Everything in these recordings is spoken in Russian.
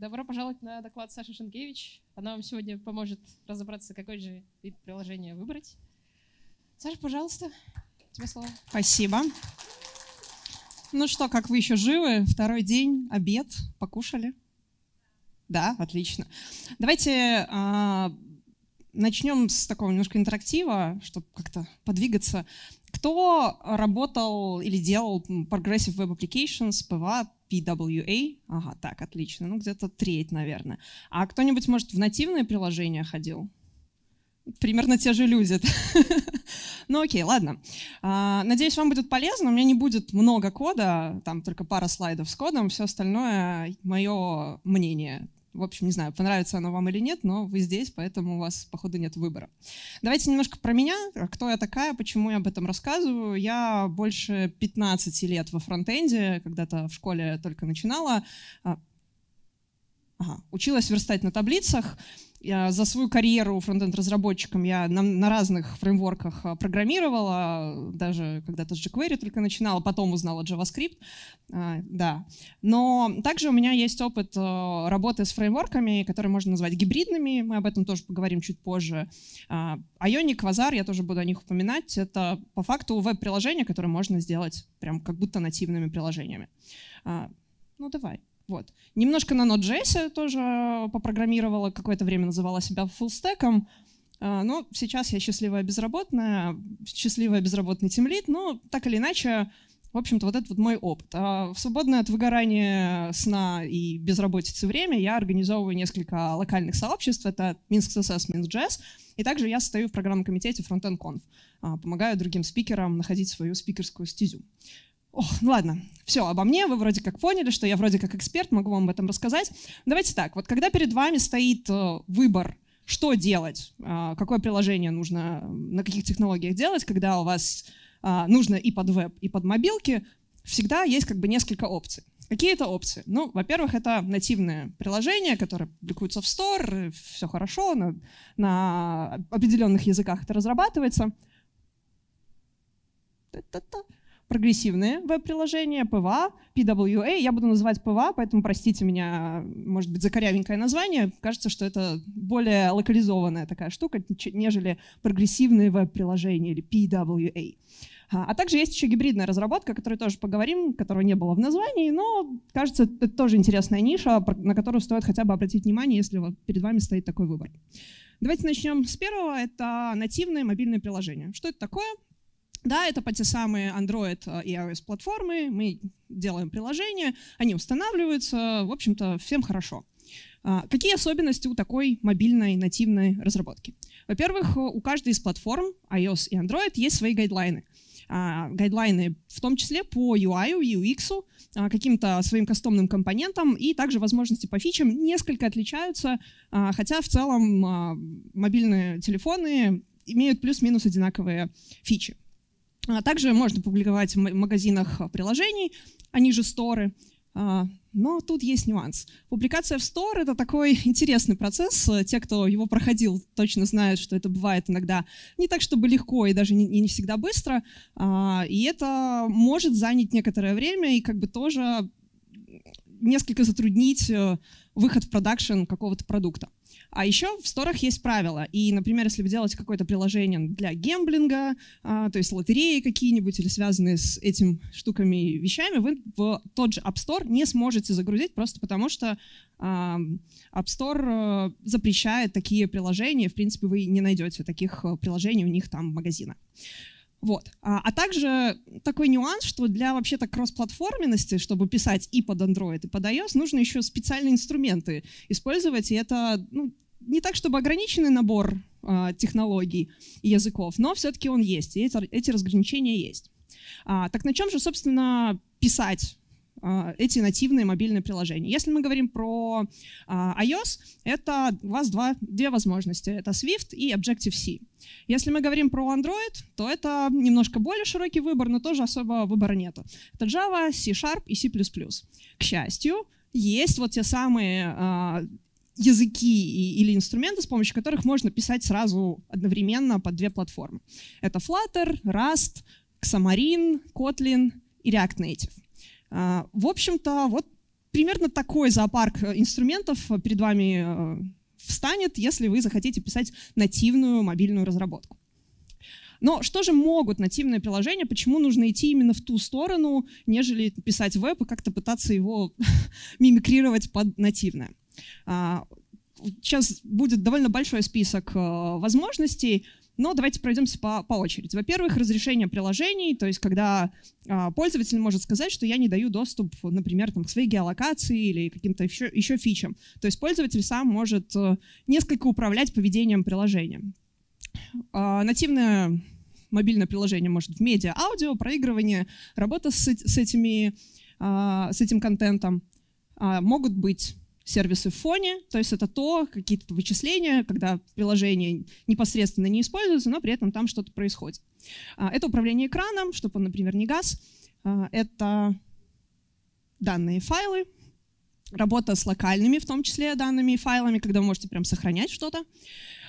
Добро пожаловать на доклад Саши Шенкевич. Она вам сегодня поможет разобраться, какой же приложение выбрать. Саша, пожалуйста, тебе слово. Спасибо. Ну что, как вы еще живы? Второй день, обед, покушали? Да, отлично. Давайте а, начнем с такого немножко интерактива, чтобы как-то подвигаться. Кто работал или делал Progressive Web Applications, PWA, PWA. Ага, так, отлично. Ну, где-то треть, наверное. А кто-нибудь, может, в нативное приложение ходил? Примерно те же люди. ну окей, ладно. А, надеюсь, вам будет полезно. У меня не будет много кода, там только пара слайдов с кодом. Все остальное мое мнение. В общем, не знаю, понравится оно вам или нет, но вы здесь, поэтому у вас, походу, нет выбора. Давайте немножко про меня, а кто я такая, почему я об этом рассказываю. Я больше 15 лет во фронтенде, когда-то в школе только начинала, а, Ага. Училась верстать на таблицах. Я за свою карьеру фронтенд-разработчиком я на, на разных фреймворках а, программировала, даже когда-то с jQuery только начинала, потом узнала JavaScript, а, да. Но также у меня есть опыт а, работы с фреймворками, которые можно назвать гибридными, мы об этом тоже поговорим чуть позже. Ionic, Quasar, я тоже буду о них упоминать, это по факту веб-приложения, которые можно сделать прям как будто нативными приложениями. Ну давай. Вот. Немножко на Node.js тоже э, попрограммировала, какое-то время называла себя фуллстеком, а, но сейчас я счастливая безработная, счастливая безработный темлит, но так или иначе, в общем-то, вот это вот мой опыт. А в свободное от выгорания э, сна и безработицы время я организовываю несколько локальных сообществ. Это Минск ССС, Минск Джаз. И также я стою в программном комитете Frontend а, Помогаю другим спикерам находить свою спикерскую стезю. Ох, ну ладно, все обо мне, вы вроде как поняли, что я вроде как эксперт, могу вам об этом рассказать. Давайте так, вот когда перед вами стоит э, выбор, что делать, э, какое приложение нужно, на каких технологиях делать, когда у вас э, нужно и под веб, и под мобилки, всегда есть как бы несколько опций. Какие это опции? Ну, во-первых, это нативные приложения, которые публикуются в Store, все хорошо, на, на определенных языках это разрабатывается. Та -та -та прогрессивные веб-приложения, ПВА, PWA. Я буду называть ПВА, поэтому простите меня, может быть, за корявенькое название. Кажется, что это более локализованная такая штука, нежели прогрессивные веб-приложения или PWA. А, а также есть еще гибридная разработка, о которой тоже поговорим, которого не было в названии, но, кажется, это тоже интересная ниша, на которую стоит хотя бы обратить внимание, если вот перед вами стоит такой выбор. Давайте начнем с первого. Это нативные мобильные приложения. Что это такое? Да, это по те самые Android э, и iOS платформы. Мы делаем приложения, они устанавливаются, в общем-то, всем хорошо. А, какие особенности у такой мобильной нативной разработки? Во-первых, э, у каждой из платформ iOS и Android есть свои гайдлайны. А, гайдлайны в том числе по UI, UX, э, каким-то своим кастомным компонентам и также возможности по фичам несколько отличаются, а, хотя в целом мобильные телефоны имеют плюс-минус одинаковые фичи. А также можно публиковать в магазинах приложений, они же сторы. А, но тут есть нюанс. Публикация в Store — это такой интересный процесс. Те, кто его проходил, точно знают, что это бывает иногда не так, чтобы легко и даже не, не всегда быстро. А, и это может занять некоторое время и как бы тоже несколько затруднить э, выход в продакшн какого-то продукта. А еще в сторах есть правила. И, например, если вы делаете какое-то приложение для гемблинга, а, то есть лотереи какие-нибудь или связанные с этим штуками и вещами, вы в тот же App Store не сможете загрузить просто потому, что а, App Store э, запрещает такие приложения. В принципе, вы не найдете таких э, приложений у них там магазина. Вот. А, а также такой нюанс, что для вообще-то кроссплатформенности, чтобы писать и под Android, и под iOS, нужно еще специальные инструменты использовать, и это ну, не так, чтобы ограниченный набор а, технологий и языков, но все-таки он есть, и эти, эти разграничения есть. А, так на чем же, собственно, писать а, эти нативные мобильные приложения. Если мы говорим про а, iOS, это у вас два, две возможности. Это Swift и Objective-C. Если мы говорим про Android, то это немножко более широкий выбор, но тоже особого выбора нету. Это Java, C-Sharp и C++. К счастью, есть вот те самые а, языки и, или инструменты, с помощью которых можно писать сразу одновременно под две платформы. Это Flutter, Rust, Xamarin, Kotlin и React Native. А, в общем-то, вот примерно такой зоопарк э, инструментов э, перед вами э, встанет, если вы захотите писать нативную мобильную разработку. Но что же могут нативные приложения, почему нужно идти именно в ту сторону, нежели писать веб и как-то пытаться его мимикрировать под нативное? Сейчас а, будет довольно большой список э, возможностей, но давайте пройдемся по, по очереди. Во-первых, разрешение приложений, то есть когда а, пользователь может сказать, что я не даю доступ, например, там, к своей геолокации или каким-то еще, еще фичам. То есть пользователь сам может а, несколько управлять поведением приложения. А, нативное мобильное приложение может в медиа, аудио, проигрывание, работа с, с, этими, а, с этим контентом. А, могут быть сервисы в фоне, то есть это то, какие-то вычисления, когда приложение непосредственно не используется, но при этом там что-то происходит. А, это управление экраном, чтобы он, например, не газ. А, это данные файлы, работа с локальными, в том числе данными и файлами, когда вы можете прям сохранять что-то.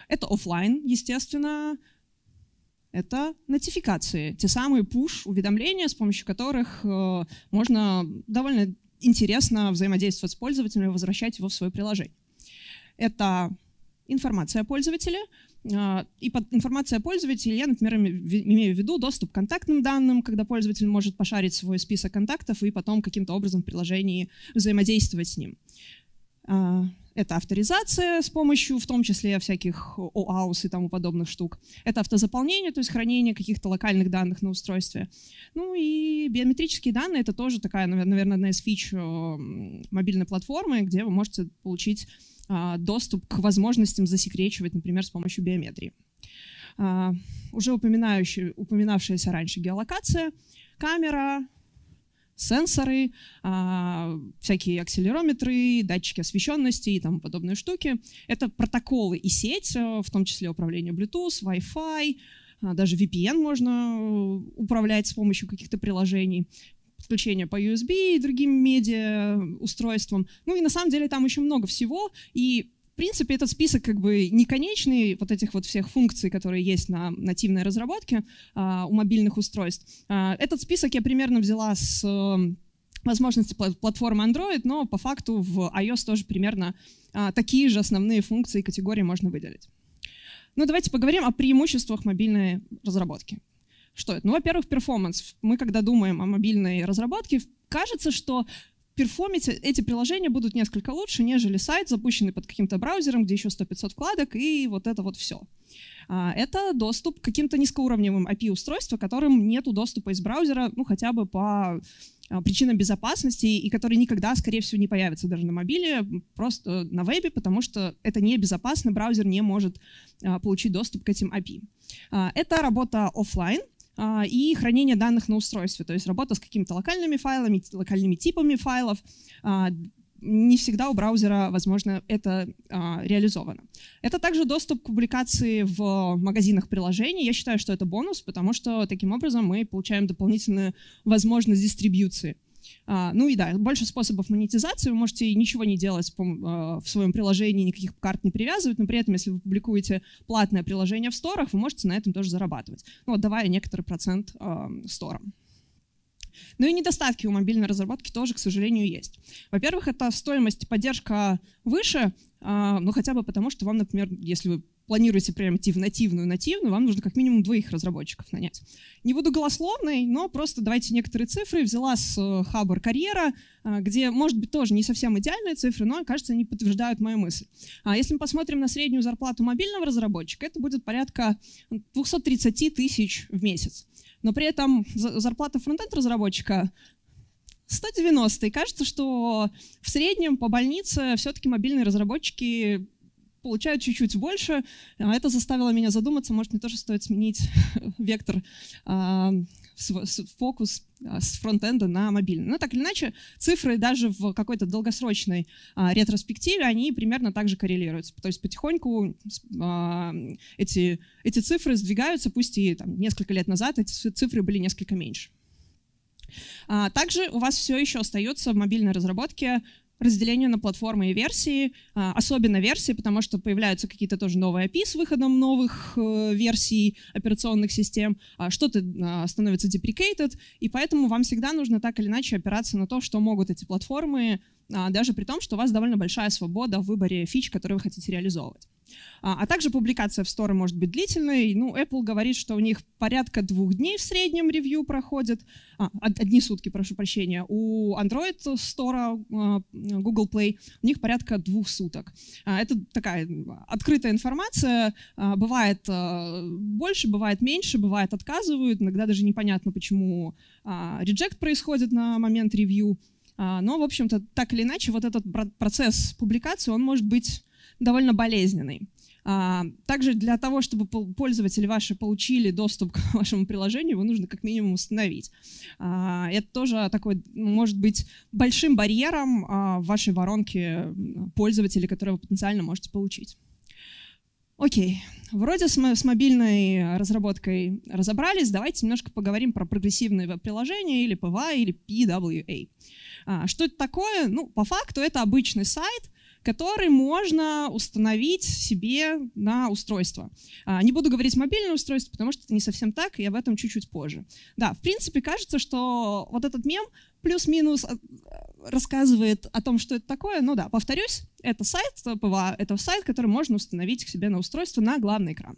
Это офлайн, естественно. Это нотификации, те самые push-уведомления, с помощью которых э, можно довольно интересно взаимодействовать с пользователем и возвращать его в свое приложение. Это информация о пользователе. А, и под информация о пользователе я, например, имею в виду доступ к контактным данным, когда пользователь может пошарить свой список контактов и потом каким-то образом в приложении взаимодействовать с ним. А, это авторизация с помощью, в том числе, всяких ОАУС и тому подобных штук. Это автозаполнение, то есть хранение каких-то локальных данных на устройстве. Ну и биометрические данные — это тоже такая, наверное, одна из фич э, мобильной платформы, где вы можете получить а, доступ к возможностям засекречивать, например, с помощью биометрии. А, уже упоминавшаяся раньше геолокация, камера, сенсоры, а, всякие акселерометры, датчики освещенности и тому подобные штуки. Это протоколы и сеть, э, в том числе управление Bluetooth, Wi-Fi, а, даже VPN можно э, управлять с помощью каких-то приложений подключение по USB и другим медиа устройствам. Ну и на самом деле там еще много всего, и в принципе, этот список как бы не конечный вот этих вот всех функций, которые есть на нативной разработке а, у мобильных устройств. А, этот список я примерно взяла с э, возможности платформы Android, но по факту в iOS тоже примерно а, такие же основные функции и категории можно выделить. Ну, давайте поговорим о преимуществах мобильной разработки. Что это? Ну, во-первых, перформанс. Мы, когда думаем о мобильной разработке, кажется, что перформить эти приложения будут несколько лучше, нежели сайт, запущенный под каким-то браузером, где еще 100-500 вкладок, и вот это вот все. А, это доступ к каким-то низкоуровневым API-устройствам, которым нет доступа из браузера, ну, хотя бы по а, причинам безопасности, и которые никогда, скорее всего, не появятся даже на мобиле, просто на вебе, потому что это небезопасно, браузер не может а, получить доступ к этим API. Это работа офлайн, а, и хранение данных на устройстве, то есть работа с какими-то локальными файлами, локальными типами файлов. А, не всегда у браузера, возможно, это а, реализовано. Это также доступ к публикации в магазинах приложений. Я считаю, что это бонус, потому что таким образом мы получаем дополнительную возможность дистрибьюции. А, ну и да, больше способов монетизации. Вы можете ничего не делать а, в своем приложении, никаких карт не привязывать, но при этом, если вы публикуете платное приложение в сторах, вы можете на этом тоже зарабатывать. Ну, отдавая некоторый процент а, сторам. Ну и недостатки у мобильной разработки тоже, к сожалению, есть. Во-первых, это стоимость поддержка выше, ну хотя бы потому, что вам, например, если вы планируете прям идти в нативную нативную, вам нужно как минимум двоих разработчиков нанять. Не буду голословной, но просто давайте некоторые цифры. Взяла с э, Хабар Карьера, э, где, может быть, тоже не совсем идеальные цифры, но, кажется, они подтверждают мою мысль. А если мы посмотрим на среднюю зарплату мобильного разработчика, это будет порядка 230 тысяч в месяц. Но при этом зарплата фронтенд-разработчика 190. И кажется, что в среднем по больнице все-таки мобильные разработчики получаю чуть-чуть больше. А это заставило меня задуматься, может, мне тоже стоит сменить вектор, а, фокус а, с фронтенда на мобильный. Но ну, так или иначе, цифры даже в какой-то долгосрочной а, ретроспективе, они примерно так же коррелируются. То есть потихоньку а, эти, эти цифры сдвигаются, пусть и там, несколько лет назад эти цифры были несколько меньше. А, также у вас все еще остается в мобильной разработке Разделение на платформы и версии, а, особенно версии, потому что появляются какие-то тоже новые API с выходом новых э, версий операционных систем, а что-то а, становится deprecated, и поэтому вам всегда нужно так или иначе опираться на то, что могут эти платформы, даже при том, что у вас довольно большая свобода в выборе фич, которые вы хотите реализовывать. А, а также публикация в сторы может быть длительной. Ну, Apple говорит, что у них порядка двух дней в среднем ревью проходит. А, одни сутки, прошу прощения. У Android стора Google Play, у них порядка двух суток. А, это такая открытая информация. А, бывает а, больше, бывает меньше, бывает отказывают. Иногда даже непонятно, почему реджект а, происходит на момент ревью. А, но, в общем-то, так или иначе, вот этот процесс публикации, он может быть довольно болезненный. А, также для того, чтобы пользователи ваши получили доступ к вашему приложению, его нужно как минимум установить. А, это тоже такой, может быть, большим барьером а, в вашей воронке пользователей, которые вы потенциально можете получить. Окей, вроде с, мобильной разработкой разобрались, давайте немножко поговорим про прогрессивные веб-приложения или PWA или PWA. что это такое? Ну, по факту это обычный сайт, который можно установить себе на устройство. А, не буду говорить мобильное устройство, потому что это не совсем так, и об этом чуть-чуть позже. Да, в принципе, кажется, что вот этот мем плюс-минус э, рассказывает о том, что это такое. Ну да, повторюсь, это сайт, э, ПВА, это сайт, который можно установить к себе на устройство на главный экран.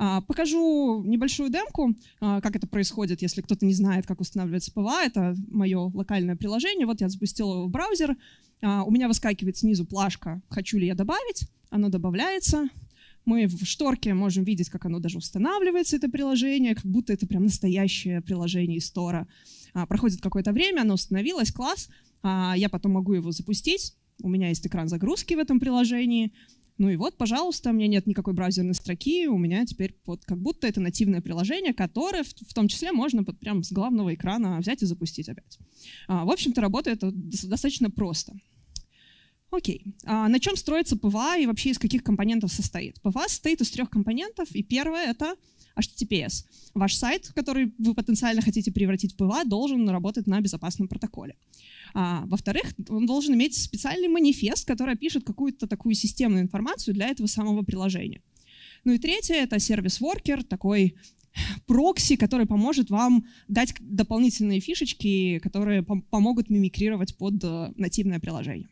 А, покажу небольшую демку, а, как это происходит, если кто-то не знает, как устанавливается ПВА. Это мое локальное приложение. Вот я запустила его в браузер. А, у меня выскакивает снизу плашка «Хочу ли я добавить?». Оно добавляется. Мы в шторке можем видеть, как оно даже устанавливается, это приложение, как будто это прям настоящее приложение из стора. Проходит какое-то время, оно установилось, класс. Я потом могу его запустить. У меня есть экран загрузки в этом приложении. Ну и вот, пожалуйста, у меня нет никакой браузерной строки, у меня теперь вот как будто это нативное приложение, которое в, в том числе можно под, прям с главного экрана взять и запустить опять. А, в общем-то, работает это достаточно просто. Окей. А на чем строится ПВА и вообще из каких компонентов состоит? ПВА состоит из трех компонентов, и первое — это — HTTPS. Ваш сайт, который вы потенциально хотите превратить в ПВА, должен работать на безопасном протоколе. А, во-вторых, он должен иметь специальный манифест, который пишет какую-то такую системную информацию для этого самого приложения. Ну и третье — это сервис-воркер, такой прокси, который поможет вам дать дополнительные фишечки, которые пом помогут мимикрировать под э, нативное приложение.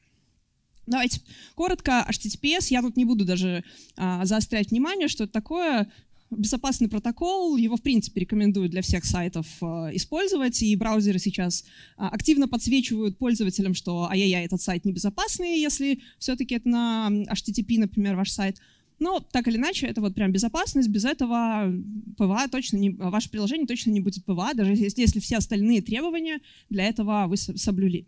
Давайте коротко. HTTPS. Я тут не буду даже а, заострять внимание, что это такое безопасный протокол, его в принципе рекомендуют для всех сайтов э, использовать, и браузеры сейчас э, активно подсвечивают пользователям, что ай-яй-яй, этот сайт небезопасный, если все-таки это на HTTP, например, ваш сайт. Но так или иначе, это вот прям безопасность, без этого ПВА точно не, ваше приложение точно не будет ПВА, даже если все остальные требования для этого вы соблюли.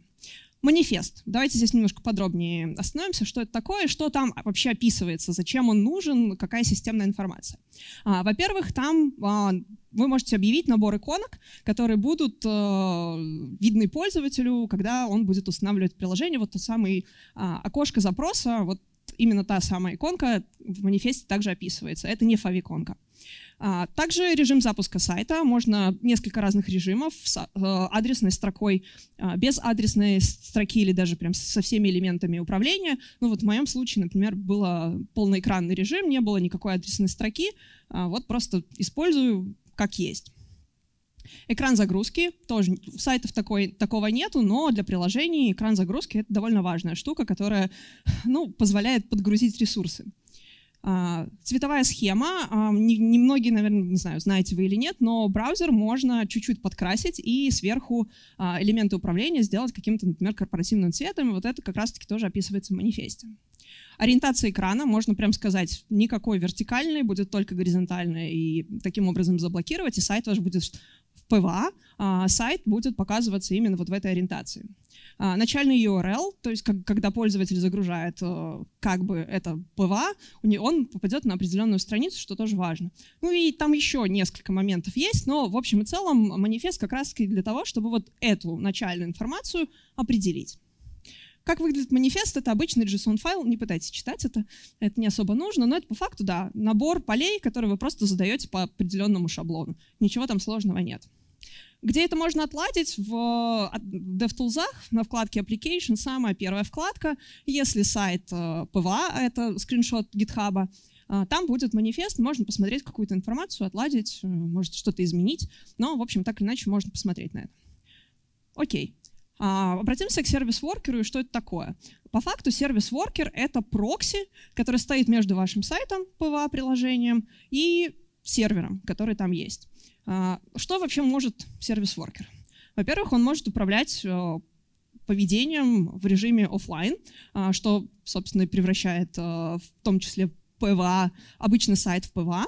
Манифест. Давайте здесь немножко подробнее остановимся, что это такое, что там вообще описывается, зачем он нужен, какая системная информация. А, во-первых, там а, вы можете объявить набор иконок, которые будут а, видны пользователю, когда он будет устанавливать приложение, вот то самое а, окошко запроса, вот именно та самая иконка в манифесте также описывается. Это не фав а, Также режим запуска сайта. Можно несколько разных режимов с а, адресной строкой, а, без адресной строки или даже прям со всеми элементами управления. Ну вот в моем случае, например, был полноэкранный режим, не было никакой адресной строки. Вот просто использую как есть. Экран загрузки тоже сайтов такой, такого нету, но для приложений экран загрузки это довольно важная штука, которая ну, позволяет подгрузить ресурсы. А, цветовая схема, а, немногие, наверное, не знаю, знаете вы или нет, но браузер можно чуть-чуть подкрасить и сверху а, элементы управления сделать каким-то, например, корпоративным цветом. Вот это как раз-таки тоже описывается в манифесте. Ориентация экрана, можно прям сказать, никакой вертикальной, будет только горизонтальная, и таким образом заблокировать, и сайт ваш будет ПВА сайт будет показываться именно вот в этой ориентации. А, начальный URL, то есть как, когда пользователь загружает э, как бы это ПВА, он попадет на определенную страницу, что тоже важно. Ну и там еще несколько моментов есть, но в общем и целом манифест как раз для того, чтобы вот эту начальную информацию определить. Как выглядит манифест? Это обычный JSON-файл, не пытайтесь читать это, это не особо нужно, но это по факту, да, набор полей, которые вы просто задаете по определенному шаблону. Ничего там сложного нет. Где это можно отладить? В DevTools, а, на вкладке Application, самая первая вкладка. Если сайт PVA, э, а, это скриншот GitHub, э, там будет манифест, можно посмотреть какую-то информацию, отладить, э, может что-то изменить, но, в общем, так или иначе можно посмотреть на это. Окей. А, обратимся к сервис-воркеру и что это такое. По факту сервис-воркер — это прокси, который стоит между вашим сайтом, PVA-приложением и сервером, который там есть. А, что вообще может сервис-воркер? Во-первых, он может управлять э, поведением в режиме офлайн, а, что, собственно, и превращает э, в том числе ПВА, обычный сайт в ПВА.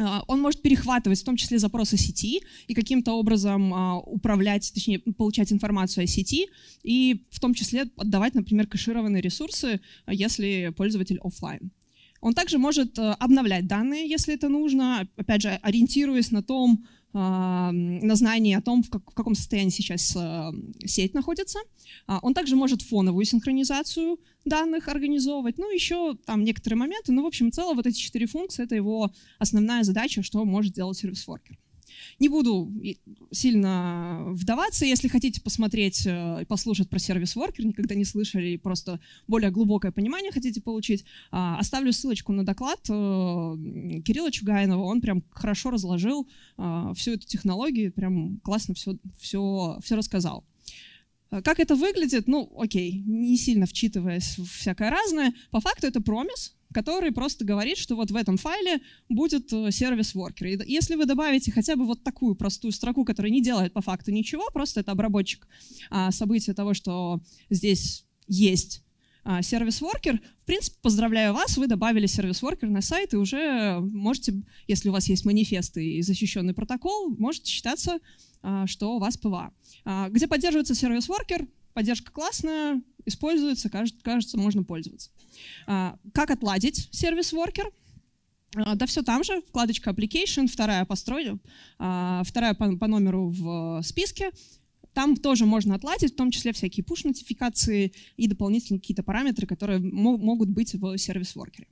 А, он может перехватывать в том числе запросы сети и каким-то образом управлять, точнее, получать информацию о сети и в том числе отдавать, например, кэшированные ресурсы, если пользователь офлайн. Он также может э, обновлять данные, если это нужно, опять же, ориентируясь на том, а, на знании о том, в, каком состоянии сейчас э, сеть находится. А, он также может фоновую синхронизацию данных организовывать, ну, еще там некоторые моменты, но, ну, в общем, в целом вот эти четыре функции — это его основная задача, что может делать сервис-форкер. Не буду сильно вдаваться. Если хотите посмотреть э, и послушать про сервис-воркер, никогда не слышали, и просто более глубокое понимание хотите получить, а, оставлю ссылочку на доклад э, Кирилла Чугайнова. Он прям хорошо разложил а, всю эту технологию, прям классно все, все, все рассказал. Э, как это выглядит? Ну, окей, не сильно вчитываясь в всякое разное. По факту это промис, который просто говорит, что вот в этом файле будет э, сервис-воркер. если вы добавите хотя бы вот такую простую строку, которая не делает по факту ничего, просто это обработчик а, события того, что здесь есть а, сервис-воркер, в принципе, поздравляю вас, вы добавили сервис-воркер на сайт, и уже можете, если у вас есть манифесты и защищенный протокол, можете считаться, а, что у вас ПВА. А, где поддерживается сервис-воркер, поддержка классная, используется, кажется, кажется можно пользоваться. А, как отладить сервис-воркер? А, да все там же, вкладочка Application, вторая по строю, а, вторая по, по номеру в списке. Там тоже можно отладить, в том числе всякие пуш-нотификации и дополнительные какие-то параметры, которые могут быть в сервис-воркере.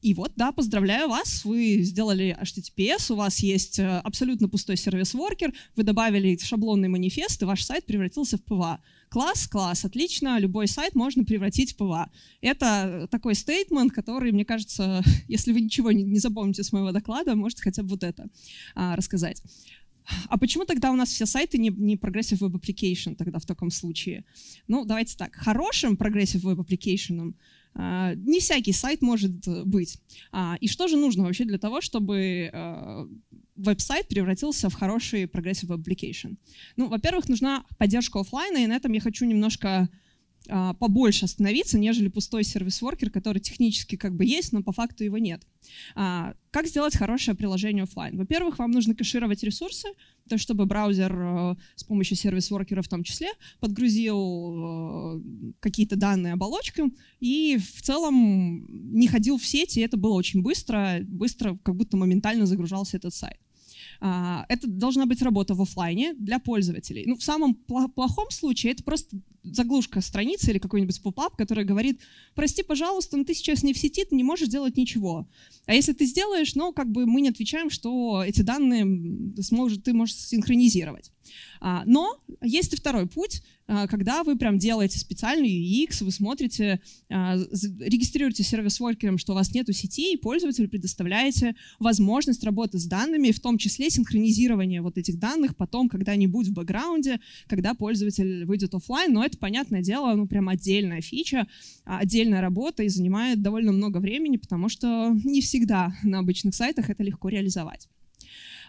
И вот, да, поздравляю вас, вы сделали HTTPS, у вас есть э, абсолютно пустой сервис-воркер, вы добавили шаблонный манифест, и ваш сайт превратился в ПВА класс, класс, отлично, любой сайт можно превратить в ПВА. Это такой стейтмент, который, мне кажется, если вы ничего не, не запомните с моего доклада, можете хотя бы вот это а, рассказать. А почему тогда у нас все сайты не, не Progressive Web Application тогда в таком случае? Ну, давайте так. Хорошим Progressive Web Application а, не всякий сайт может э, быть. А, и что же нужно вообще для того, чтобы а, веб-сайт превратился в хороший прогрессив application? Ну, во-первых, нужна поддержка офлайна, и на этом я хочу немножко а, побольше остановиться, нежели пустой сервис-воркер, который технически как бы есть, но по факту его нет. А, как сделать хорошее приложение офлайн? Во-первых, вам нужно кэшировать ресурсы, то чтобы браузер э, с помощью сервис-воркера в том числе подгрузил э, какие-то данные оболочки и в целом не ходил в сети, это было очень быстро, быстро как будто моментально загружался этот сайт. А, это должна быть работа в офлайне для пользователей. Ну, в самом плохом случае это просто заглушка страницы или какой-нибудь поп-ап, который говорит, прости, пожалуйста, но ты сейчас не в сети, ты не можешь делать ничего. А если ты сделаешь, ну, как бы мы не отвечаем, что эти данные сможет, ты можешь синхронизировать. А, но есть и второй путь, а, когда вы прям делаете специальный UX, вы смотрите, а, регистрируете сервис воркером, что у вас нету сети, и пользователю предоставляете возможность работы с данными, в том числе синхронизирование вот этих данных потом когда-нибудь в бэкграунде, когда пользователь выйдет офлайн, но это это, понятное дело, ну, прям отдельная фича, а, отдельная работа и занимает довольно много времени, потому что не всегда на обычных сайтах это легко реализовать.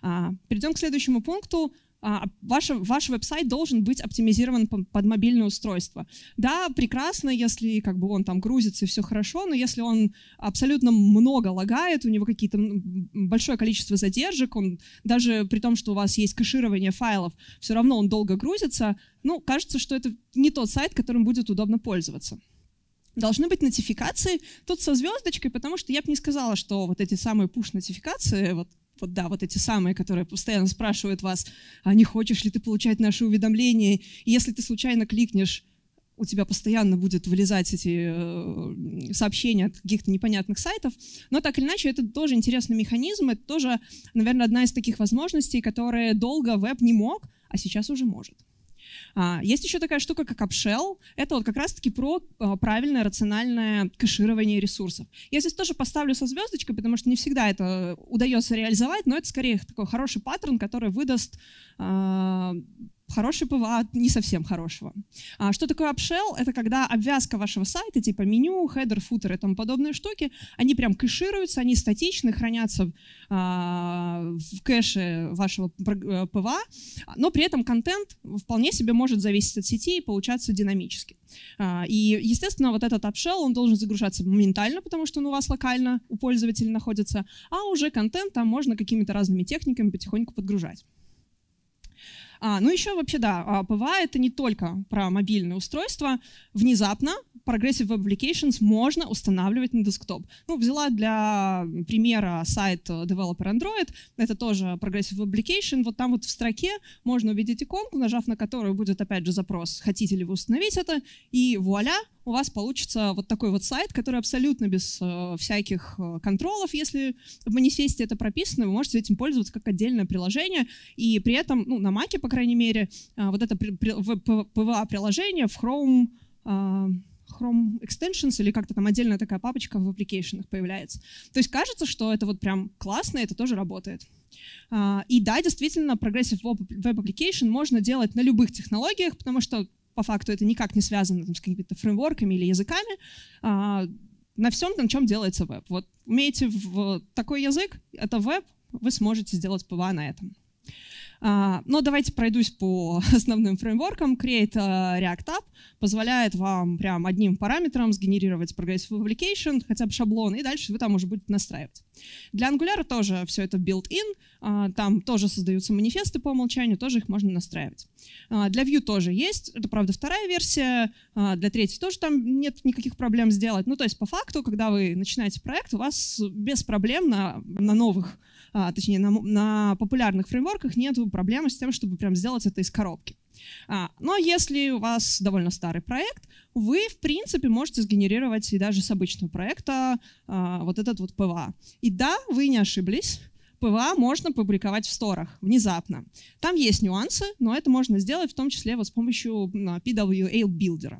А, Перейдем к следующему пункту. А, ваш, ваш веб-сайт должен быть оптимизирован под мобильное устройство. Да, прекрасно, если как бы он там грузится и все хорошо, но если он абсолютно много лагает, у него какие-то большое количество задержек, он даже при том, что у вас есть кэширование файлов, все равно он долго грузится, ну, кажется, что это не тот сайт, которым будет удобно пользоваться должны быть нотификации тут со звездочкой, потому что я бы не сказала, что вот эти самые пуш-нотификации, вот вот, да, вот эти самые, которые постоянно спрашивают вас, а не хочешь ли ты получать наши уведомления? И если ты случайно кликнешь, у тебя постоянно будет вылезать эти э, сообщения от каких-то непонятных сайтов. Но так или иначе, это тоже интересный механизм, это тоже, наверное, одна из таких возможностей, которые долго веб не мог, а сейчас уже может. А, есть еще такая штука, как апшел. Это вот как раз-таки про а, правильное рациональное кэширование ресурсов. Я здесь тоже поставлю со звездочкой, потому что не всегда это удается реализовать, но это скорее такой хороший паттерн, который выдаст а, Хороший ПВА не совсем хорошего. А что такое апшел? Это когда обвязка вашего сайта, типа меню, хедер, футер и тому подобные штуки, они прям кэшируются, они статичны, хранятся а, в кэше вашего э, ПВА, но при этом контент вполне себе может зависеть от сети и получаться динамически. А, и, естественно, вот этот апшел, он должен загружаться моментально, потому что он у вас локально, у пользователя находится, а уже контент там можно какими-то разными техниками потихоньку подгружать. А, ну еще вообще, да, а, бывает это не только про мобильные устройства. Внезапно Progressive Web Applications можно устанавливать на десктоп. Ну, взяла для примера сайт Developer Android, это тоже Progressive Web Application, вот там вот в строке можно увидеть иконку, нажав на которую будет опять же запрос, хотите ли вы установить это, и вуаля, у вас получится вот такой вот сайт, который абсолютно без э, всяких э, контролов, если в манифесте это прописано, вы можете этим пользоваться как отдельное приложение, и при этом, ну, на Маке, по крайней мере, э, вот это PVA-приложение в Chrome... Э, Chrome Extensions или как-то там отдельная такая папочка в application появляется. То есть кажется, что это вот прям классно, это тоже работает. И да, действительно, Progressive Web Application можно делать на любых технологиях, потому что по факту это никак не связано там, с какими-то фреймворками или языками, а, на всем, на чем делается веб. Вот умеете в такой язык, это веб, вы сможете сделать ПВА на этом. А, но давайте пройдусь по основным фреймворкам. Create React App позволяет вам прям одним параметром сгенерировать Progressive Application, хотя бы шаблон, и дальше вы там уже будете настраивать. Для Angular тоже все это built-in, а, там тоже создаются манифесты по умолчанию, тоже их можно настраивать. А, для Vue тоже есть, это, правда, вторая версия, для третьей тоже там нет никаких проблем сделать. Ну, то есть, по факту, когда вы начинаете проект, у вас без проблем на, на новых а, точнее, на, на популярных фреймворках нет проблемы с тем, чтобы прям сделать это из коробки. А, но если у вас довольно старый проект, вы, в принципе, можете сгенерировать и даже с обычного проекта а, вот этот вот ПВА. И да, вы не ошиблись. ПВА можно публиковать в сторах внезапно. Там есть нюансы, но это можно сделать в том числе вот с помощью а, PWA билдера.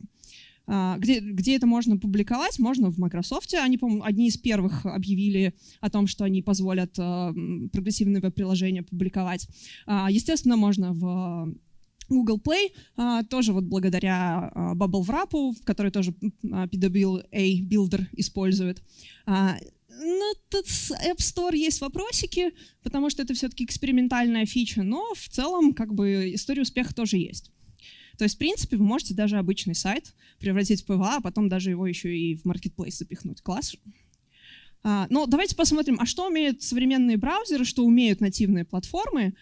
А, где, где это можно публиковать, можно в Microsoft. Они, по-моему, одни из первых объявили о том, что они позволят э, прогрессивные веб-приложения публиковать. А, естественно, можно в э, Google Play, а, тоже вот благодаря Bubble Wrap, который тоже PWA Builder использует. Ну, тут с App Store есть вопросики, потому что это все-таки экспериментальная фича, но в целом как бы история успеха тоже есть. То есть, в принципе, вы можете даже обычный сайт превратить в ПВА, а потом даже его еще и в маркетплейс запихнуть. Класс. А, но давайте посмотрим, а что умеют современные браузеры, что умеют нативные платформы,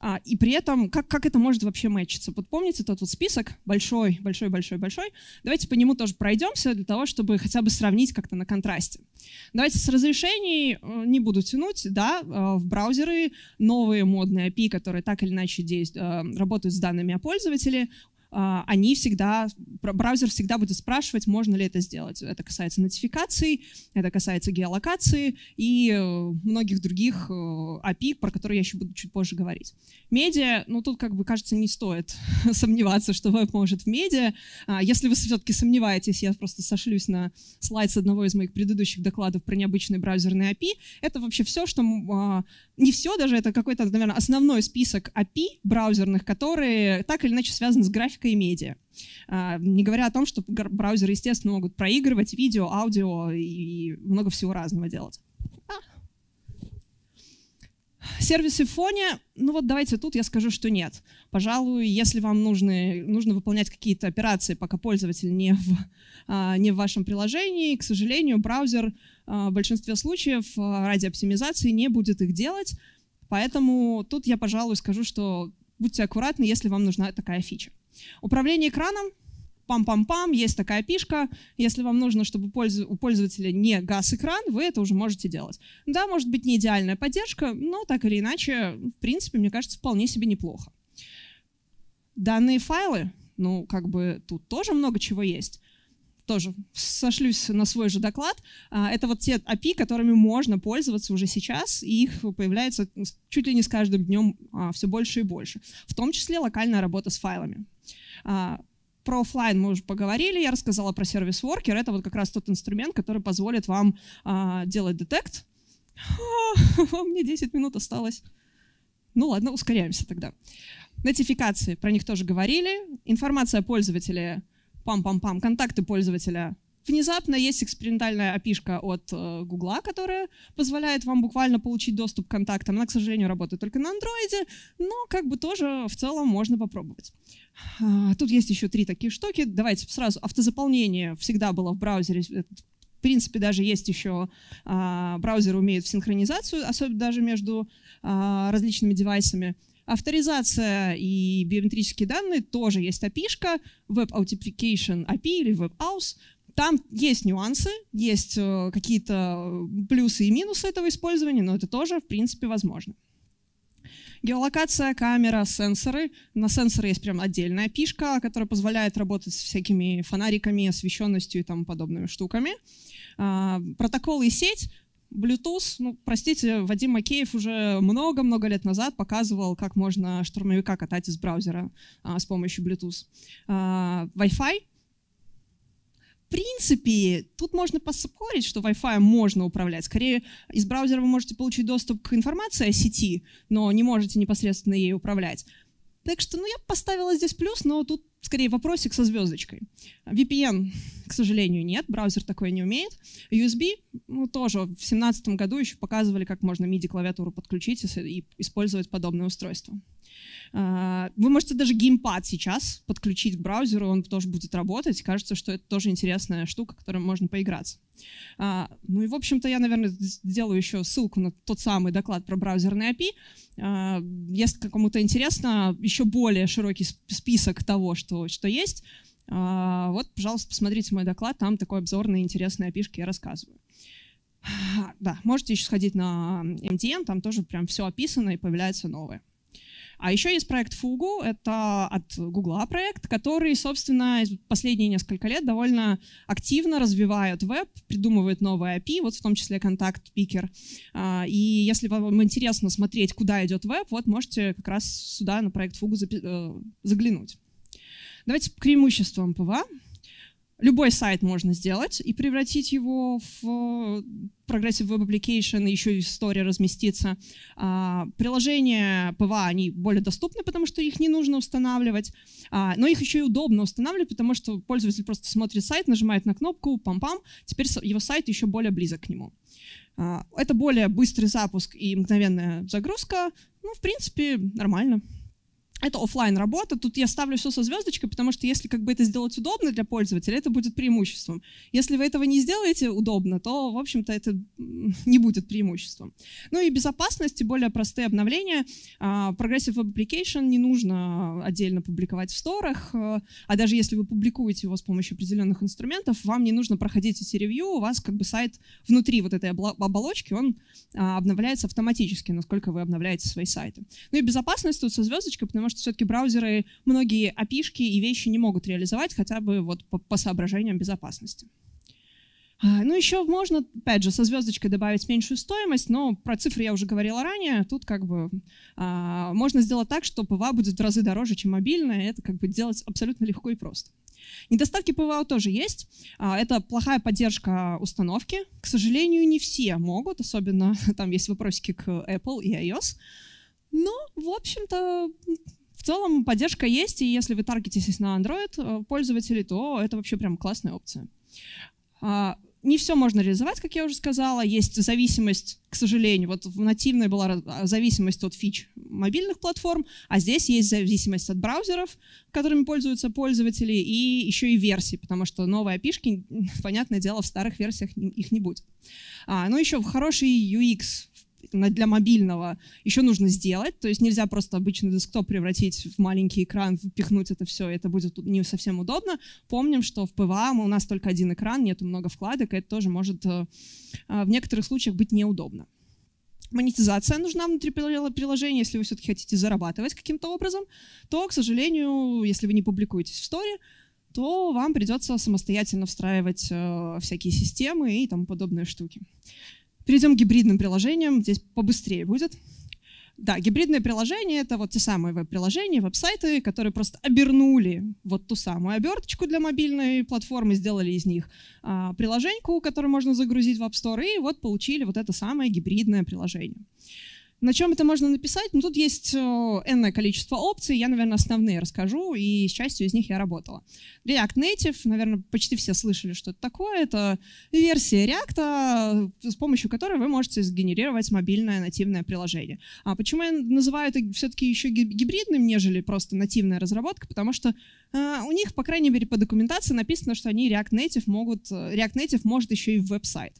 а, и при этом как, как это может вообще мэчиться. Вот помните тот вот список большой, большой, большой, большой. Давайте по нему тоже пройдемся для того, чтобы хотя бы сравнить как-то на контрасте. Давайте с разрешений э, не буду тянуть, да, э, в браузеры новые модные API, которые так или иначе действуют, э, работают с данными о пользователе, а, они всегда, браузер всегда будет спрашивать, можно ли это сделать. Это касается нотификаций, это касается геолокации и э, многих других э, API, про которые я еще буду чуть позже говорить. Медиа, ну тут как бы кажется не стоит сомневаться, что веб может в медиа. А, если вы все-таки сомневаетесь, я просто сошлюсь на слайд с одного из моих предыдущих докладов про необычный браузерный API. Это вообще все, что... А, не все даже, это какой-то, наверное, основной список API браузерных, которые так или иначе связаны с графикой графика и медиа. А, не говоря о том, что браузеры, естественно, могут проигрывать видео, аудио и много всего разного делать. Сервисы в фоне, ну вот давайте тут я скажу, что нет. Пожалуй, если вам нужны, нужно выполнять какие-то операции, пока пользователь не в, а, не в вашем приложении, к сожалению, браузер а, в большинстве случаев ради оптимизации не будет их делать. Поэтому тут я, пожалуй, скажу, что будьте аккуратны, если вам нужна такая фича. Управление экраном пам-пам-пам, есть такая пишка. Если вам нужно, чтобы у пользователя не газ экран, вы это уже можете делать. Да, может быть, не идеальная поддержка, но так или иначе, в принципе, мне кажется, вполне себе неплохо. Данные файлы, ну, как бы тут тоже много чего есть тоже сошлюсь на свой же доклад, а, это вот те API, которыми можно пользоваться уже сейчас, и их появляется чуть ли не с каждым днем а, все больше и больше, в том числе локальная работа с файлами. А, про офлайн мы уже поговорили, я рассказала про сервис Worker. это вот как раз тот инструмент, который позволит вам делать детект. Мне 10 минут осталось. Ну ладно, ускоряемся тогда. Нотификации, про них тоже говорили. Информация о пользователе — пам-пам-пам, контакты пользователя. Внезапно есть экспериментальная опишка от э, которая позволяет вам буквально получить доступ к контактам. Она, к сожалению, работает только на андроиде, но как бы тоже в целом можно попробовать. А, тут есть еще три такие штуки. Давайте сразу. Автозаполнение всегда было в браузере. Э, в принципе, даже есть еще а, браузер умеет синхронизацию, особенно даже между а, различными девайсами. Авторизация и биометрические данные тоже есть API, Web Authentication API или Web Aus. Там есть нюансы, есть э, какие-то э, плюсы и минусы этого использования, но это тоже, в принципе, возможно. Геолокация, камера, сенсоры. На сенсоры есть прям отдельная пишка, которая позволяет работать с всякими фонариками, освещенностью и тому подобными штуками. А, протоколы и сеть Bluetooth, ну, простите, Вадим Макеев уже много-много лет назад показывал, как можно штурмовика катать из браузера а, с помощью Bluetooth. А, Wi-Fi. В принципе, тут можно поспорить, что Wi-Fi можно управлять. Скорее, из браузера вы можете получить доступ к информации о сети, но не можете непосредственно ей управлять. Так что, ну, я поставила здесь плюс, но тут скорее вопросик со звездочкой. VPN, к сожалению, нет, браузер такое не умеет. USB, ну, тоже в 2017 году еще показывали, как можно MIDI-клавиатуру подключить и использовать подобное устройство. А, вы можете даже геймпад сейчас подключить к браузеру, он тоже будет работать. Кажется, что это тоже интересная штука, которой можно поиграться. А, ну и, в общем-то, я, наверное, сделаю еще ссылку на тот самый доклад про браузерный API. А, если кому-то интересно, еще более широкий список того, что, что есть, вот, пожалуйста, посмотрите мой доклад, там такой обзорный интересный api я рассказываю. Да, можете еще сходить на MDN, эм, эм там тоже прям все описано и появляется новое. А еще есть проект Fugu, это от Гугла проект, который, собственно, последние несколько лет довольно активно развивает веб, придумывает новые API, вот в том числе контакт пикер. А, и если вам интересно смотреть, куда идет веб, вот можете как раз сюда на проект Фугу э, заглянуть. Давайте к преимуществам ПВА. Любой сайт можно сделать и превратить его в э, Progressive Web Application, еще и история разместится. А, приложения PWA, они более доступны, потому что их не нужно устанавливать, а, но их еще и удобно устанавливать, потому что пользователь просто смотрит сайт, нажимает на кнопку «пам-пам», теперь его сайт еще более близок к нему. А, это более быстрый запуск и мгновенная загрузка. Ну, в принципе, нормально это офлайн работа, тут я ставлю все со звездочкой, потому что если как бы это сделать удобно для пользователя, это будет преимуществом. Если вы этого не сделаете удобно, то, в общем-то, это не будет преимуществом. Ну и безопасность и более простые обновления. А, Progressive Web Application не нужно отдельно публиковать в сторах, э, а даже если вы публикуете его с помощью определенных инструментов, вам не нужно проходить эти ревью, у вас как бы сайт внутри вот этой оболочки, он а, обновляется автоматически, насколько вы обновляете свои сайты. Ну и безопасность тут со звездочкой, потому потому что все-таки браузеры многие опишки и вещи не могут реализовать хотя бы вот по, по соображениям безопасности. А, ну, еще можно, опять же, со звездочкой добавить меньшую стоимость, но про цифры я уже говорила ранее. Тут как бы а, можно сделать так, что ПВА будет в разы дороже, чем мобильная. Это как бы делать абсолютно легко и просто. Недостатки ПВА тоже есть. А, это плохая поддержка установки. К сожалению, не все могут, особенно там есть вопросики к Apple и iOS. Но, ну, в общем-то, целом поддержка есть, и если вы таргетитесь на Android э, пользователей, то это вообще прям классная опция. А, не все можно реализовать, как я уже сказала. Есть зависимость, к сожалению, вот в нативной была а, зависимость от фич мобильных платформ, а здесь есть зависимость от браузеров, которыми пользуются пользователи, и еще и версии, потому что новые API, понятное дело, в старых версиях их не будет. А, ну еще в хороший UX, для мобильного еще нужно сделать. То есть нельзя просто обычный десктоп превратить в маленький экран, впихнуть это все, это будет не совсем удобно. Помним, что в ПВА у нас только один экран, нету много вкладок, и это тоже может э, э, в некоторых случаях быть неудобно. Монетизация нужна внутри приложения, если вы все-таки хотите зарабатывать каким-то образом, то, к сожалению, если вы не публикуетесь в сторе, то вам придется самостоятельно встраивать э, всякие системы и тому подобные штуки. Перейдем к гибридным приложениям. Здесь побыстрее будет. Да, гибридные приложения — это вот те самые веб-приложения, веб-сайты, которые просто обернули вот ту самую оберточку для мобильной платформы, сделали из них а, приложеньку, которую можно загрузить в App Store, и вот получили вот это самое гибридное приложение. На чем это можно написать? Ну, тут есть э, энное количество опций. Я, наверное, основные расскажу, и с частью из них я работала. React Native, наверное, почти все слышали, что это такое. Это версия React, э, с помощью которой вы можете сгенерировать мобильное нативное приложение. А почему я называю это все-таки еще гибридным, нежели просто нативная разработка? Потому что э, у них, по крайней мере, по документации написано, что они React Native могут, э, React Native может еще и в веб-сайт.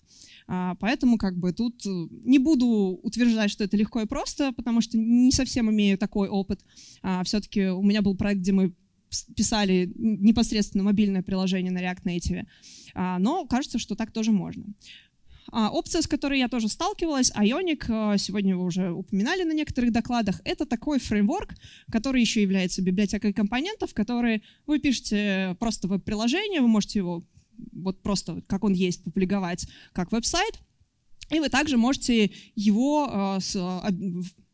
А, поэтому как бы тут э, не буду утверждать, что это легко и просто, потому что не совсем имею такой опыт. А, Все-таки у меня был проект, где мы писали непосредственно мобильное приложение на React Native. А, но кажется, что так тоже можно. Опция, с которой я тоже сталкивалась, Ionic, э, сегодня вы уже упоминали на некоторых докладах, это такой фреймворк, который еще является библиотекой компонентов, которые вы пишете просто веб-приложение, вы можете его вот просто как он есть, публиковать как веб-сайт. И вы также можете его э, с, э,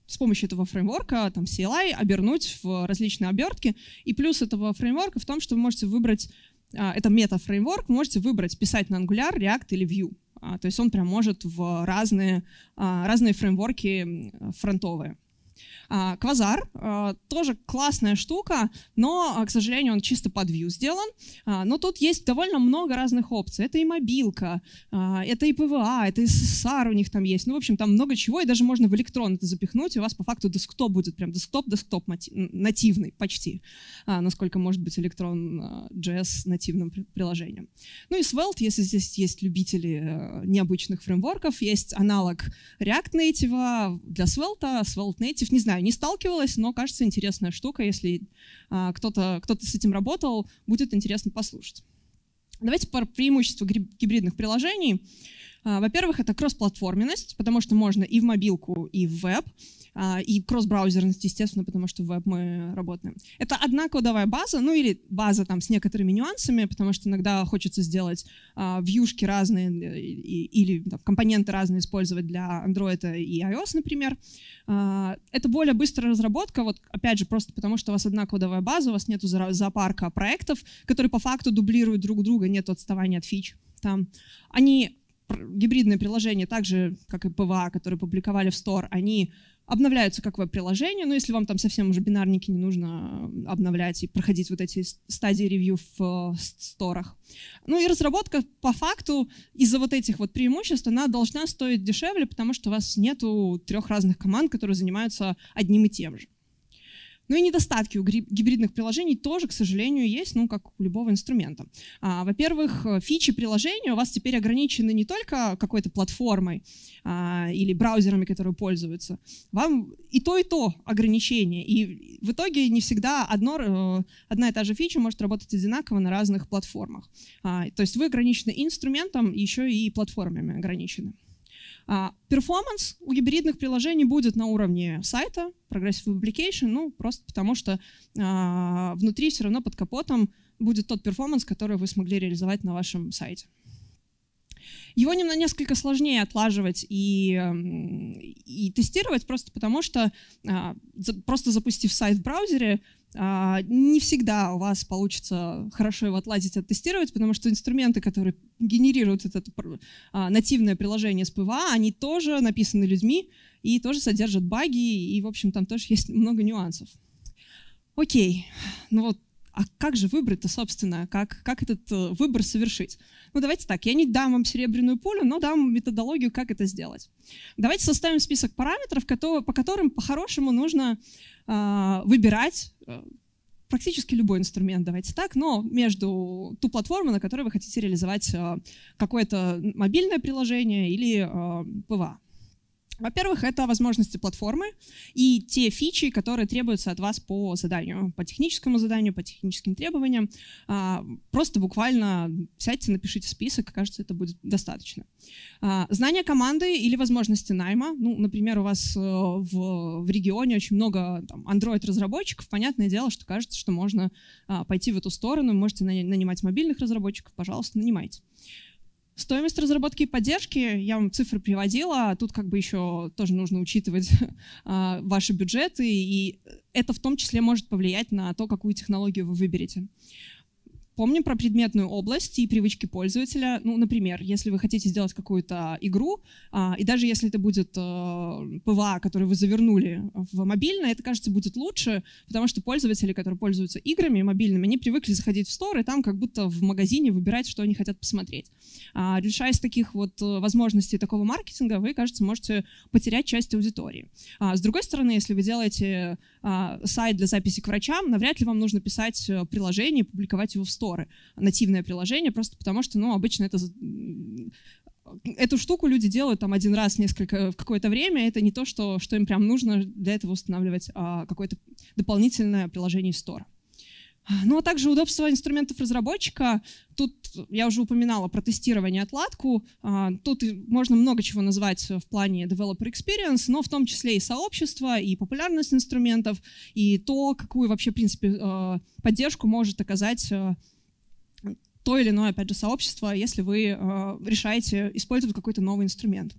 с помощью этого фреймворка, там CLI, обернуть в различные обертки. И плюс этого фреймворка в том, что вы можете выбрать, э, это мета-фреймворк, можете выбрать писать на Angular, React или Vue. А, то есть он прям может в разные, разные фреймворки фронтовые. А, квазар а, тоже классная штука, но, а, к сожалению, он чисто под Vue сделан. Но тут есть довольно много разных опций. Это и мобилка, это и PVA, это и SSR у них там есть. Ну, в общем, там много чего, и даже можно в электрон это запихнуть, и у вас по факту десктоп будет прям десктоп-десктоп нативный почти, насколько может быть электрон JS нативным приложением. Ну и Svelte, если здесь есть любители э, необычных фреймворков, есть аналог React Native для Svelte, Svelte Native, не знаю, знаю, не сталкивалась, но кажется интересная штука. Если а, кто-то кто с этим работал, будет интересно послушать. Давайте про преимущества гибридных приложений. А, во-первых, это кроссплатформенность, потому что можно и в мобилку, и в веб. А, и кросс-браузерность, естественно, потому что в веб мы работаем. Это одна кодовая база, ну или база там с некоторыми нюансами, потому что иногда хочется сделать а, вьюшки разные или там, компоненты разные использовать для Android и iOS, например. А, это более быстрая разработка, вот опять же, просто потому что у вас одна кодовая база, у вас нет зоопарка проектов, которые по факту дублируют друг друга, нет отставания от фич. Там. Они гибридные приложения, так же, как и ПВА, которые публиковали в Store, они обновляются как веб-приложение, но если вам там совсем уже бинарники не нужно а, обновлять и проходить вот эти стадии ревью в э, сторах. Ну и разработка по факту из-за вот этих вот преимуществ, она должна стоить дешевле, потому что у вас нету трех разных команд, которые занимаются одним и тем же. Ну и недостатки у гибридных приложений тоже, к сожалению, есть, ну, как у любого инструмента. А, во-первых, э, фичи приложения у вас теперь ограничены не только какой-то платформой а, или браузерами, которые пользуются. Вам и то, и то ограничение. И в итоге не всегда одно, э, одна и та же фича может работать одинаково на разных платформах. А, то есть вы ограничены инструментом, еще и платформами ограничены. А, перформанс у гибридных приложений будет на уровне сайта, Progressive Application, ну, просто потому что а, внутри все равно под капотом будет тот перформанс, который вы смогли реализовать на вашем сайте. Его немного несколько сложнее отлаживать и, и тестировать, просто потому что, а, за, просто запустив сайт в браузере, а, не всегда у вас получится хорошо его отладить, оттестировать, потому что инструменты, которые генерируют это а, нативное приложение с ПВА, они тоже написаны людьми и тоже содержат баги, и, в общем, там тоже есть много нюансов. Окей, ну вот а как же выбрать-то, собственно, как, как этот э, выбор совершить? Ну, давайте так, я не дам вам серебряную пулю, но дам методологию, как это сделать. Давайте составим список параметров, по которым по-хорошему нужно а, э, выбирать практически любой инструмент, давайте так, но между ту платформу, на которой вы хотите реализовать э, какое-то мобильное приложение или э, ПВА. Во-первых, это возможности платформы и те фичи, которые требуются от вас по заданию, по техническому заданию, по техническим требованиям. А, просто буквально сядьте, напишите список, кажется, это будет достаточно. А, Знание команды или возможности найма. Ну, например, у вас э, в, в регионе очень много Android-разработчиков. Понятное дело, что кажется, что можно а, пойти в эту сторону. Можете нанимать мобильных разработчиков, пожалуйста, нанимайте. Стоимость разработки и поддержки, я вам цифры приводила, а тут как бы еще тоже нужно учитывать а, ваши бюджеты, и э, это в том числе может повлиять на то, какую технологию вы выберете. Помним про предметную область и привычки пользователя. Ну, например, если вы хотите сделать какую-то игру, а, и даже если это будет а, ПВА, который вы завернули в мобильное, это, кажется, будет лучше, потому что пользователи, которые пользуются играми мобильными, они привыкли заходить в стор и там как будто в магазине выбирать, что они хотят посмотреть. А, решая из таких вот э, возможностей такого маркетинга, вы, кажется, можете потерять часть аудитории. А, с другой стороны, если вы делаете а, сайт для записи к врачам, навряд ли вам нужно писать э, приложение, публиковать его в сторы, нативное приложение, просто потому что, ну, обычно это эту штуку люди делают там один раз несколько в какое-то время. Это не то, что, что им прям нужно для этого устанавливать а, какое-то дополнительное приложение Store. Ну, а также удобство инструментов разработчика. Тут я уже упоминала про тестирование отладку. А, тут можно много чего назвать в плане developer experience, но в том числе и сообщество, и популярность инструментов, и то, какую вообще, в принципе, э, поддержку может оказать э, то или иное, опять же, сообщество, если вы э, решаете использовать какой-то новый инструмент.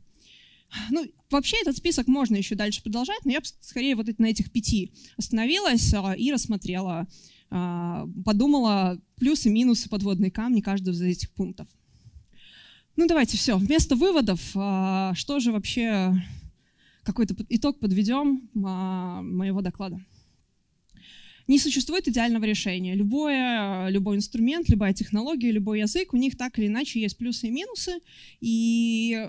Ну, вообще этот список можно еще дальше продолжать, но я бы скорее вот на этих пяти остановилась и рассмотрела. А, подумала плюсы, минусы, подводные камни каждого из этих пунктов. Ну давайте все, вместо выводов, а, что же вообще, какой-то итог подведем а, моего доклада. Не существует идеального решения. Любое, любой инструмент, любая технология, любой язык, у них так или иначе есть плюсы и минусы. И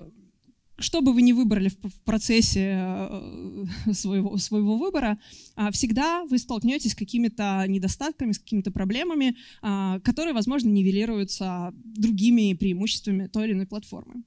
что бы вы ни выбрали в процессе э, своего, своего выбора, а, всегда вы столкнетесь с какими-то недостатками, с какими-то проблемами, а, которые, возможно, нивелируются другими преимуществами той или иной платформы.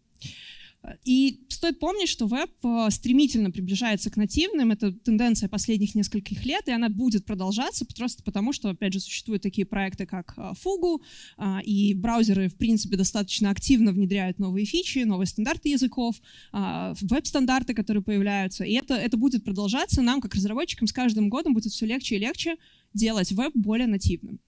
И стоит помнить, что веб э, стремительно приближается к нативным. Это тенденция последних нескольких лет, и она будет продолжаться просто потому, что, опять же, существуют такие проекты, как э, Fugu, а, и браузеры, в принципе, достаточно активно внедряют новые фичи, новые стандарты языков, а, веб-стандарты, которые появляются. И это, это будет продолжаться. Нам, как разработчикам, с каждым годом будет все легче и легче делать веб более нативным.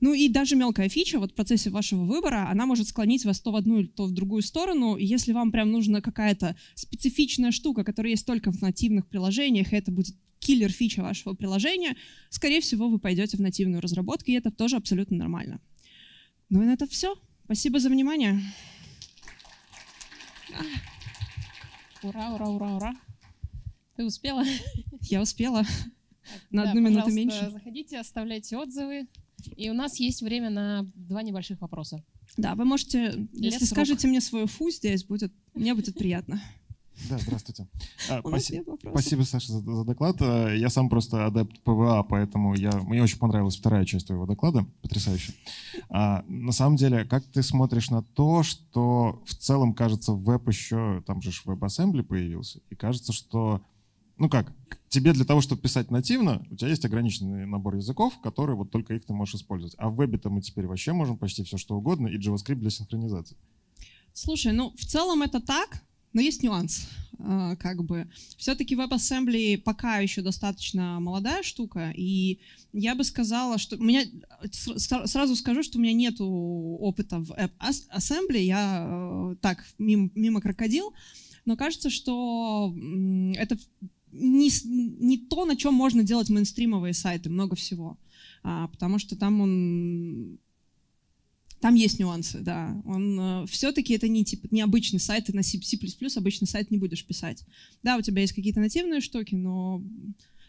Ну и даже мелкая фича вот в процессе вашего выбора, она может склонить вас то в одну, то в другую сторону. И если вам прям нужна какая-то специфичная штука, которая есть только в нативных приложениях, и это будет киллер фича вашего приложения, скорее всего, вы пойдете в нативную разработку, и это тоже абсолютно нормально. Ну и на это все. Спасибо за внимание. А. Ура, ура, ура, ура. Ты успела? Я успела. На да, одну минуту меньше. Заходите, оставляйте отзывы. И у нас есть время на два небольших вопроса. Да, вы можете, Лес если срок. скажете мне свою фу здесь, будет, мне будет приятно. Да, здравствуйте. А, спасибо, Саша, за, доклад. Э, я сам просто адепт ПВА, поэтому я... мне очень понравилась вторая часть твоего доклада. Потрясающе. А, на самом деле, как ты смотришь на то, что в целом, кажется, веб еще... Там же WebAssembly появился. И кажется, что ну как, тебе для того, чтобы писать нативно, у тебя есть ограниченный набор языков, которые вот только их ты можешь использовать. А в вебе-то мы теперь вообще можем почти все что угодно, и JavaScript для синхронизации. Слушай, ну в целом это так, но есть нюанс, э, как бы. Все-таки WebAssembly пока еще достаточно молодая штука, и я бы сказала, что у меня сразу скажу, что у меня нет опыта в Assembly, я э, так мимо, мимо крокодил, но кажется, что это не, не то, на чем можно делать мейнстримовые сайты, много всего. А, потому что там он там есть нюансы, да. Он э, все-таки это не типа необычный сайт, ты на C++, обычный сайт не будешь писать. Да, у тебя есть какие-то нативные штуки, но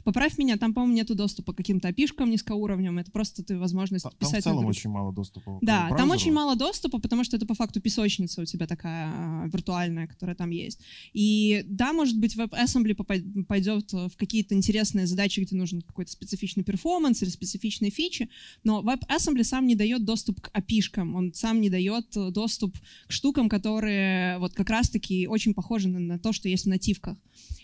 Поправь меня, там, по-моему, нету доступа к каким-то опишкам низкоуровням, это просто ты возможность а, писать... Там в целом очень мало доступа. Да, браузеру. там очень мало доступа, потому что это по факту песочница у тебя такая а, виртуальная, которая там есть. И да, может быть, WebAssembly пойдет в какие-то интересные задачи, где нужен какой-то специфичный перформанс или специфичные фичи, но WebAssembly сам не дает доступ к опишкам, он сам не дает э, доступ к штукам, которые вот как раз-таки очень похожи на, на то, что есть в нативках.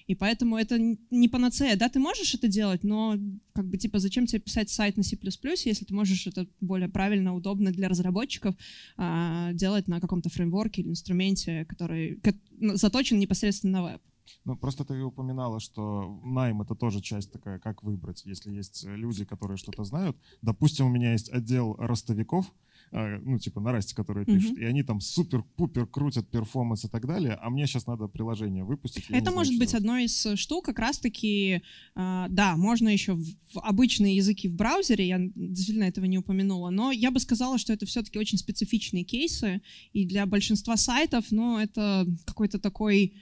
И поэтому это не панацея. Да, ты можешь это делать, но как бы типа зачем тебе писать сайт на C++, если ты можешь это более правильно, удобно для разработчиков а, делать на каком-то фреймворке или инструменте, который ну, заточен непосредственно на веб. Ну, просто ты упоминала, что найм — это тоже часть такая, как выбрать. Если есть люди, которые что-то знают. Допустим, у меня есть отдел ростовиков — Э, ну, типа на Расте, которые пишут, угу. и они там супер-пупер крутят перформанс и так далее, а мне сейчас надо приложение выпустить. Это может быть что. одной из э, штук, как раз-таки, э, а, да, можно еще в обычные языки в браузере, я действительно этого не упомянула, но я бы сказала, что это все-таки очень специфичные кейсы, и для большинства сайтов, ну, это какой-то такой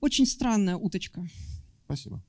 очень странная уточка. Спасибо.